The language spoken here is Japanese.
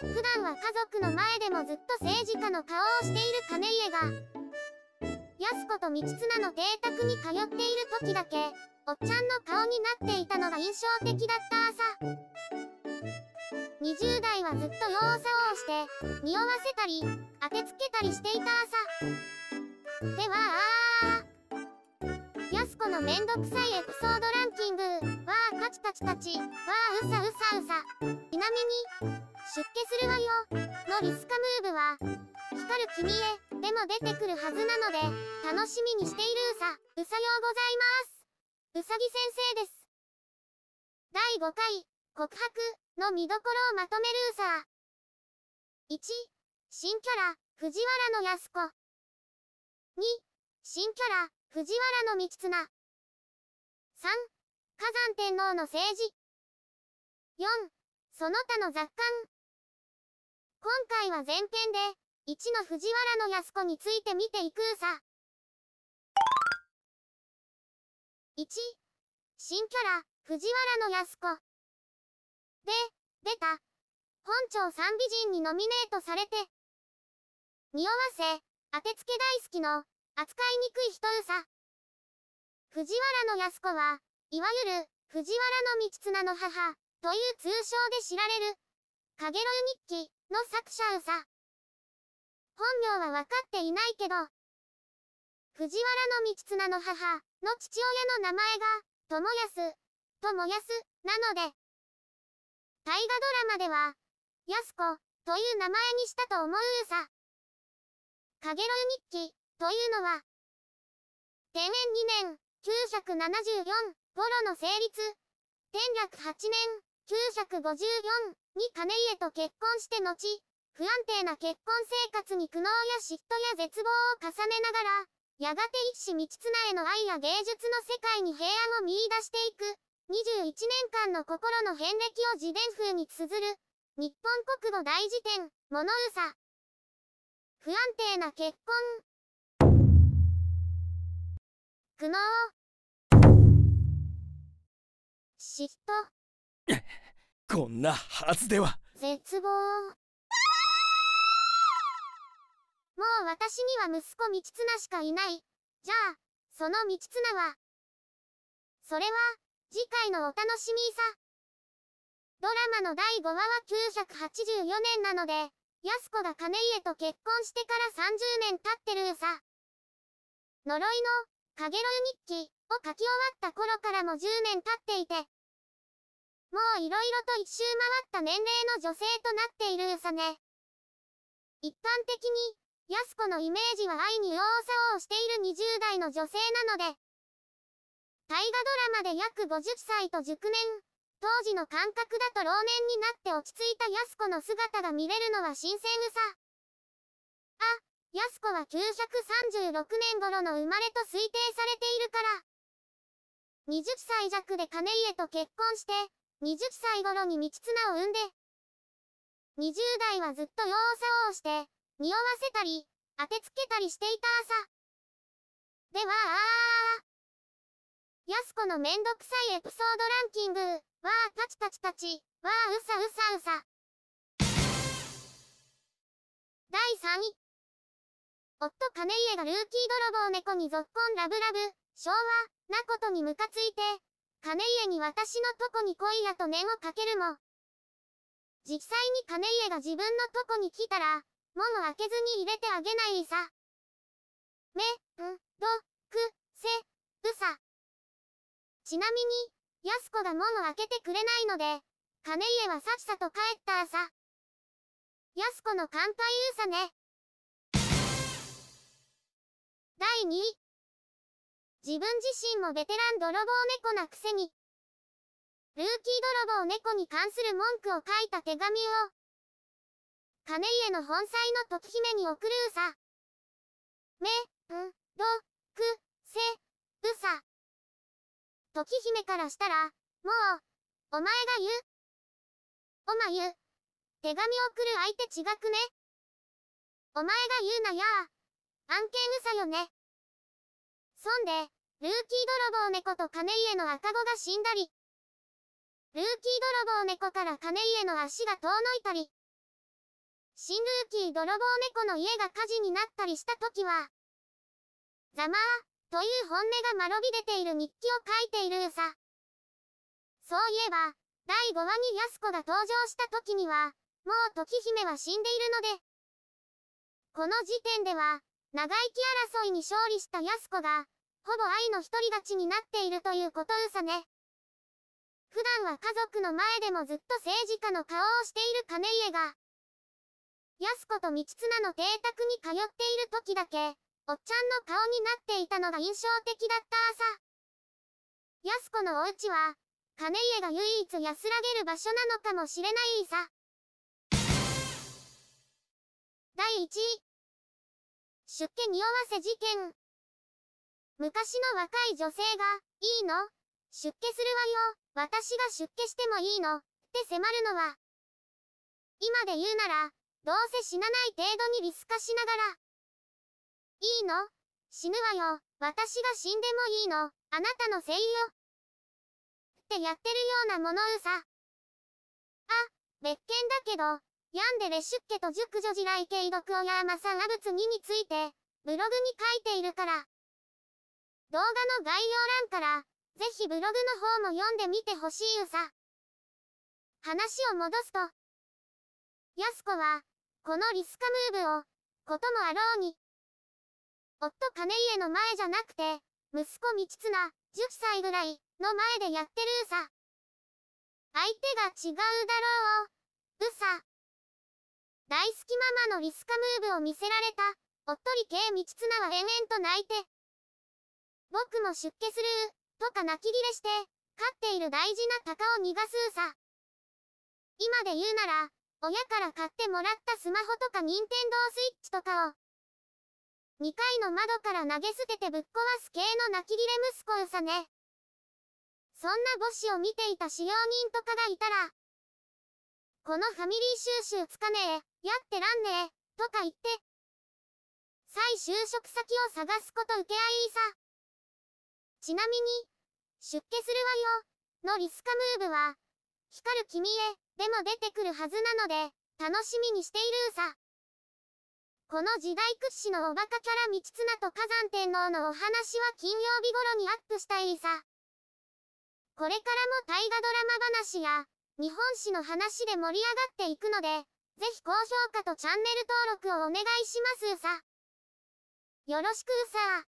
普段は家族の前でもずっと政治家の顔をしている亀家が、安子と道綱の邸宅に通っている時だけ、おっちゃんの顔になっていたのが印象的だった朝。20代はずっと弱さをして、匂わせたり、当てつけたりしていた朝。では、あ安子のめんどくさいエピソードランキング、わあカチカチカチ、わあうさうさうさ。ちなみに、出家するわよのリスカムーブは光る君へでも出てくるはずなので楽しみにしているうさうさようございますうさぎ先生です第5回告白の見どころをまとめるうさ1新キャラ藤原のやす子2新キャラ藤原の道綱3火山天皇の政治4その他の雑感今回は前編で、1の藤原の安子について見ていくうさ。1、新キャラ、藤原の安子。で、出た、本庁三美人にノミネートされて、匂わせ、当てつけ大好きの、扱いにくい人うさ。藤原の安子は、いわゆる、藤原の道綱の母、という通称で知られる。かげろう日記の作者うさ。本名は分かっていないけど、藤原道綱の母の父親の名前が、友も友す、なので、大河ドラマでは、やす子、という名前にしたと思ううさ。かげろう日記、というのは、天園2年、974頃の成立、天略8年、9 5 4に金家と結婚して後、不安定な結婚生活に苦悩や嫉妬や絶望を重ねながら、やがて一子道綱への愛や芸術の世界に平安を見出していく。21年間の心の遍歴を自伝風に綴る。日本国語大辞典、物うさ。不安定な結婚。苦悩。嫉妬。こんなはずでは絶望もう私には息子道綱しかいないじゃあその道綱はそれは次回のお楽しみさドラマの第5話は984年なので安子が金家と結婚してから30年経ってるさ呪いの「かげろう日記」を書き終わった頃からも10年経っていてもういろいろと一周回った年齢の女性となっているうさね。一般的に、安子のイメージは愛に右往左往している20代の女性なので、大河ドラマで約50歳と熟年、当時の感覚だと老年になって落ち着いた安子の姿が見れるのは新鮮うさ。あ、安子は936年頃の生まれと推定されているから。20歳弱で金家と結婚して、20歳頃に道綱を産んで、20代はずっと洋作をして、匂わせたり、当てつけたりしていた朝。では、あー。やすこのめんどくさいエピソードランキング、わーたちたちたち、わーうさうさうさ。第3位。夫金家がルーキー泥棒猫にぞっこんラブラブ、昭和、なことにムカついて、金家に私のとこに来いやと念をかけるも。実際に金家が自分のとこに来たら、門を開けずに入れてあげないさ。め、ん、ど、く、せ、うさ。ちなみに、安子が門を開けてくれないので、金家はさっさと帰ったさ。安子の乾杯うさね。第2位。自分自身もベテラン泥棒猫なくせに、ルーキー泥棒猫に関する文句を書いた手紙を、金家の本妻の時姫に送るうさ。め、ん、ど、く、せ、うさ。時姫からしたら、もう、お前が言う。おまゆ、手紙送る相手違くね。お前が言うなやあ、案件うさよね。そんで、ルーキー泥棒猫と金家の赤子が死んだり、ルーキー泥棒猫から金家の足が遠のいたり、新ルーキー泥棒猫の家が火事になったりした時は、ざまあ、という本音がまろび出ている日記を書いているさ。そういえば、第5話にスコが登場した時には、もう時姫は死んでいるので、この時点では、長生き争いに勝利した安子が、ほぼ愛の一人勝ちになっているということうさね。普段は家族の前でもずっと政治家の顔をしている金家が、安子と道綱の邸宅に通っている時だけ、おっちゃんの顔になっていたのが印象的だった朝。安子のお家は、金家が唯一安らげる場所なのかもしれないさ。第1位。出家匂わせ事件。昔の若い女性が、いいの出家するわよ。私が出家してもいいのって迫るのは。今で言うなら、どうせ死なない程度にリス化しながら。いいの死ぬわよ。私が死んでもいいの。あなたのせいよ。ってやってるようなものうさ。あ、別件だけど、ヤンデレ出家と熟女地雷系毒親山さん阿仏2について、ブログに書いているから。動画の概要欄から、ぜひブログの方も読んでみてほしいうさ。話を戻すと、安子は、このリスカムーブを、こともあろうに、夫金家の前じゃなくて、息子道綱、10歳ぐらい、の前でやってるうさ。相手が違うだろう、うさ。大好きママのリスカムーブを見せられた、おっとり系道綱は延々と泣いて、僕も出家するとか泣き切れして、飼っている大事な鷹を逃がすうさ。今で言うなら、親から買ってもらったスマホとか任天堂スイッチとかを、2階の窓から投げ捨ててぶっ壊す系の泣き切れ息子うさね。そんな母子を見ていた使用人とかがいたら、このファミリー収集つかねえ、やってらんねえ、とか言って、再就職先を探すこと受け合いさ。ちなみに、出家するわよ、のリスカムーブは、光る君へ、でも出てくるはずなので、楽しみにしているうさ。この時代屈指のおバカキャラ道綱と火山天皇のお話は金曜日頃にアップしたいさ。これからも大河ドラマ話や、日本史の話で盛り上がっていくので、ぜひ高評価とチャンネル登録をお願いしますうさ。よろしくうさ